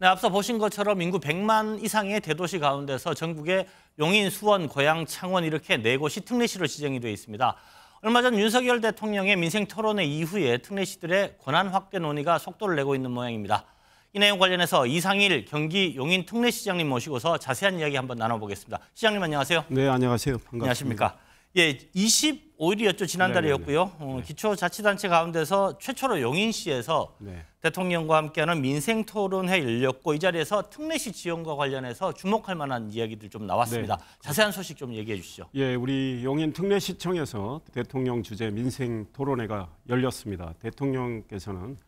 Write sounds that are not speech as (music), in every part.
네, 앞서 보신 것처럼 인구 100만 이상의 대도시 가운데서 전국의 용인, 수원, 고양, 창원 이렇게 네 곳이 특례시로 지정이 되어 있습니다. 얼마 전 윤석열 대통령의 민생 토론회 이후에 특례시들의 권한 확대 논의가 속도를 내고 있는 모양입니다. 이 내용 관련해서 이상일 경기 용인 특례시장님 모시고서 자세한 이야기 한번 나눠보겠습니다. 시장님 안녕하세요. 네, 안녕하세요. 반갑습니다. 안녕하십니까. 예, 25일이었죠 지난달이었고요. 어, 기초자치단체 가운데서 최초로 용인시에서 네. 대통령과 함께하는 민생 토론회 열렸고 이 자리에서 특례시 지원과 관련해서 주목할 만한 이야기들 좀 나왔습니다. 네. 자세한 소식 좀 얘기해 주시죠. 예, 우리 용인 특례시청에서 대통령 주재 민생 토론회가 열렸습니다. 대통령께서는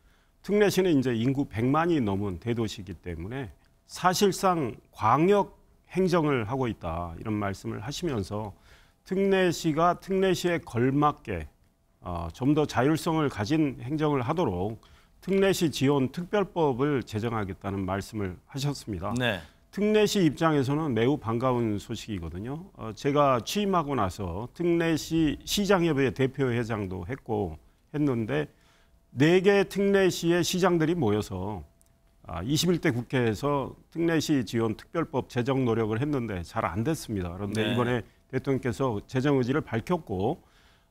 특례시는 이제 인구 100만이 넘은 대도시이기 때문에 사실상 광역 행정을 하고 있다 이런 말씀을 하시면서 특례시가 특례시에 걸맞게 어, 좀더 자율성을 가진 행정을 하도록 특례시 지원 특별법을 제정하겠다는 말씀을 하셨습니다. 네. 특례시 입장에서는 매우 반가운 소식이거든요. 어, 제가 취임하고 나서 특례시 시장협의 대표회장도 했고 했는데 네 개 특례시의 시장들이 모여서 21대 아, 국회에서 특례시 지원 특별법 제정 노력을 했는데 잘 안 됐습니다. 그런데 네. 이번에 대통령께서 재정 의지를 밝혔고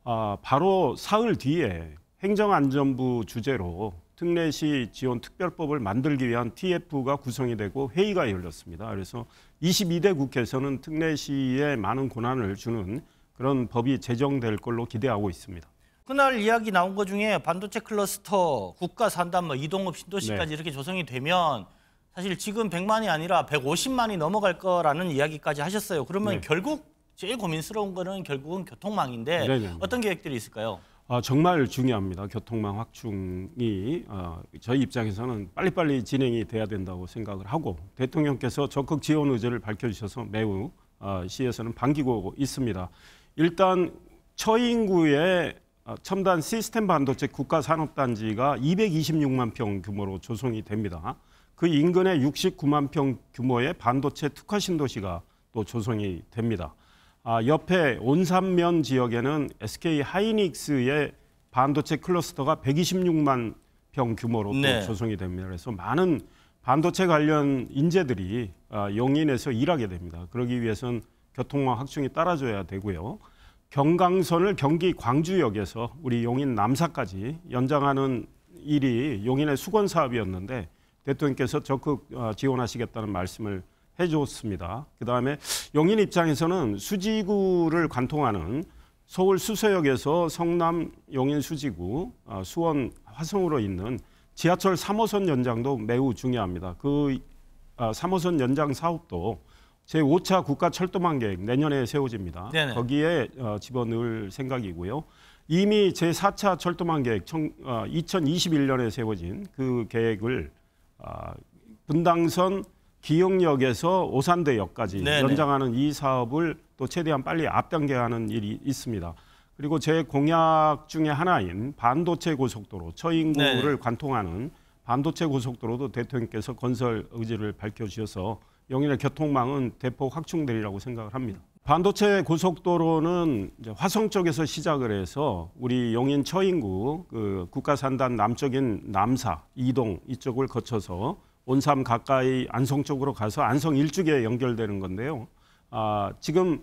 아, 바로 사흘 뒤에 행정안전부 주제로 특례시 지원 특별법을 만들기 위한 TF가 구성이 되고 회의가 열렸습니다. 그래서 22대 국회에서는 특례시에 많은 권한을 주는 그런 법이 제정될 걸로 기대하고 있습니다. 그날 이야기 나온 것 중에 반도체 클러스터, 국가 산단, 뭐 이동업 신도시까지 네. 이렇게 조성이 되면 사실 지금 100만이 아니라 150만이 넘어갈 거라는 이야기까지 하셨어요. 그러면 네. 결국 제일 고민스러운 거는 결국은 교통망인데 네네. 네. 어떤 계획들이 있을까요? 아, 정말 중요합니다. 교통망 확충이 어, 저희 입장에서는 빨리빨리 진행이 돼야 된다고 생각을 하고 대통령께서 적극 지원 의지를 밝혀주셔서 매우 어, 시에서는 반기고 있습니다. 일단 처인구의 어, 첨단 시스템 반도체 국가 산업단지가 226만 평 규모로 조성이 됩니다. 그 인근에 69만 평 규모의 반도체 특화 신도시가 또 조성이 됩니다. 아, 옆에 온산면 지역에는 SK 하이닉스의 반도체 클러스터가 126만 평 규모로 네. 조성이 됩니다. 그래서 많은 반도체 관련 인재들이 아, 용인에서 일하게 됩니다. 그러기 위해선 교통망 확충이 따라줘야 되고요. 경강선을 경기 광주역에서 우리 용인 남사까지 연장하는 일이 용인의 수건 사업이었는데 대통령께서 적극 어, 지원하시겠다는 말씀을 해줬습니다. 그 다음에 용인 입장에서는 수지구를 관통하는 서울 수서역에서 성남 용인 수지구 어, 수원 화성으로 있는 지하철 3호선 연장도 매우 중요합니다. 그 3호선 어, 연장 사업도 제5차 국가 철도망 계획 내년에 세워집니다. 네네. 거기에 어, 집어넣을 생각이고요. 이미 제4차 철도망 계획 2021년에 세워진 그 계획을 분당선 기역역에서 오산대역까지 네네. 네. 연장하는 이 사업을 또 최대한 빨리 앞당겨야 하는 일이 있습니다. 그리고 제 공약 중에 하나인 반도체 고속도로 처인구를 네 관통하는 반도체 고속도로도 대통령께서 건설 의지를 밝혀주셔서 영일의 교통망은 대폭 확충되리라고 생각을 합니다. 반도체 고속도로는 화성 쪽에서 시작을 해서 우리 용인 처인구 그 국가산단 남쪽인 남사 이동 이쪽을 거쳐서 온삼 가까이 안성 쪽으로 가서 안성 일죽에 연결되는 건데요. 아, 지금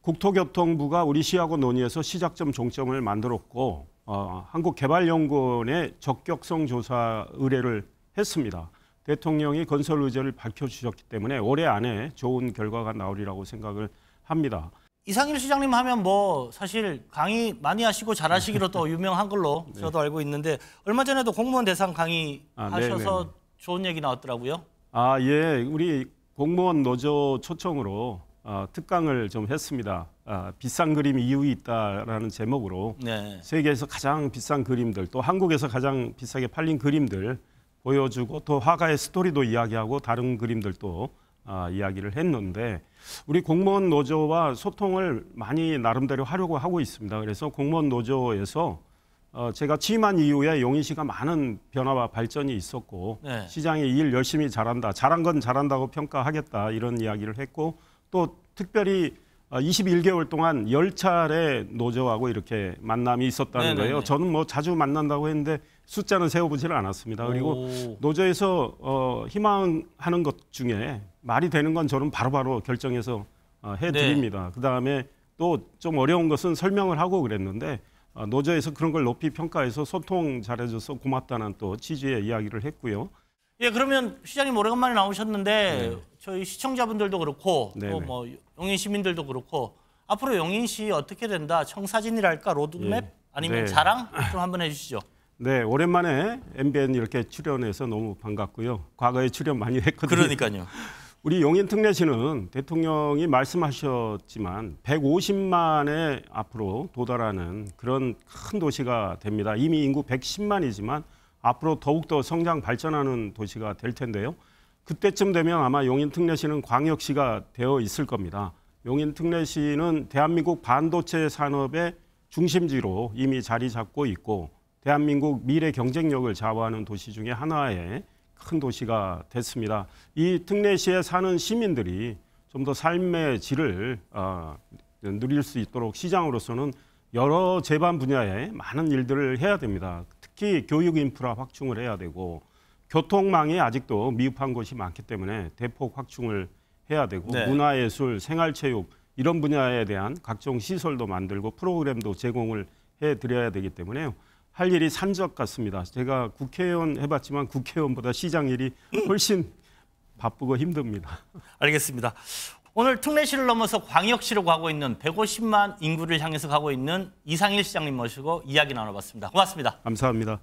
국토교통부가 우리 시하고 논의해서 시작점 종점을 만들었고 어, 한국개발연구원에 적격성 조사 의뢰를 했습니다. 대통령이 건설 의제를 밝혀주셨기 때문에 올해 안에 좋은 결과가 나오리라고 생각을 합니다. 이상일 시장님 하면 뭐 사실 강의 많이 하시고 잘하시기로 또 (laughs) 네. 유명한 걸로 저도 알고 있는데 얼마 전에도 공무원 대상 강의 아, 네, 하셔서 네네네. 네. 좋은 얘기 나왔더라고요. 아, 예. 우리 공무원 노조 초청으로 어, 특강을 좀 했습니다. 아, 비싼 그림 이유 있다라는 제목으로 네. 세계에서 가장 비싼 그림들 또 한국에서 가장 비싸게 팔린 그림들 보여주고 또 화가의 스토리도 이야기하고 다른 그림들도 아, 이야기를 했는데 우리 공무원 노조와 소통을 많이 나름대로 하려고 하고 있습니다. 그래서 공무원 노조에서 어, 제가 취임한 이후에 용인시가 많은 변화와 발전이 있었고 네. 시장이 일 열심히 잘한다, 잘한 건 잘한다고 평가하겠다 이런 이야기를 했고 또 특별히 21개월 어, 동안 10차례 노조하고 이렇게 만남이 있었다는 네네네. 네, 거예요. 네. 저는 뭐 자주 만난다고 했는데 숫자는 세어보지를 않았습니다. 그리고 오. 노조에서 어, 희망하는 것 중에 말이 되는 건 저는 바로바로 바로 결정해서 어, 해드립니다. 네. 그 다음에 또 좀 어려운 것은 설명을 하고 그랬는데 아, 노조에서 그런 걸 높이 평가해서 소통 잘해줘서 고맙다는 또 취지의 이야기를 했고요. 예, 그러면 시장님 오래간만에 나오셨는데 네. 저희 시청자분들도 그렇고 또뭐 용인 시민들도 그렇고 앞으로 용인시 어떻게 된다 청사진이랄까 로드맵 예. 아니면 네. 자랑 좀 한번 해주시죠. 네, 오랜만에 MBN 이렇게 출연해서 너무 반갑고요. 과거에 출연 많이 했거든요. 그러니까요. (laughs) 우리 용인 특례시는 대통령이 말씀하셨지만 150만에 앞으로 도달하는 그런 큰 도시가 됩니다. 이미 인구 110만이지만 앞으로 더욱더 성장 발전하는 도시가 될 텐데요. 그때쯤 되면 아마 용인 특례시는 광역시가 되어 있을 겁니다. 용인 특례시는 대한민국 반도체 산업의 중심지로 이미 자리 잡고 있고 대한민국 미래 경쟁력을 좌우하는 도시 중의 하나에 큰 도시가 됐습니다. 이 특례시에 사는 시민들이 좀 더 삶의 질을 어, 누릴 수 있도록 시장으로서는 여러 재반 분야에 많은 일들을 해야 됩니다. 특히 교육 인프라 확충을 해야 되고 교통망이 아직도 미흡한 곳이 많기 때문에 대폭 확충을 해야 되고 네. 문화예술, 생활체육 이런 분야에 대한 각종 시설도 만들고 프로그램도 제공을 해드려야 되기 때문에 할 일이 산적 같습니다. 제가 국회의원 해봤지만 국회의원보다 시장 일이 훨씬 (laughs) 바쁘고 힘듭니다. (laughs) 알겠습니다. 오늘 특례시를 넘어서 광역시로 가고 있는 150만 인구를 향해서 가고 있는 이상일 시장님 모시고 이야기 나눠봤습니다. 고맙습니다. 감사합니다.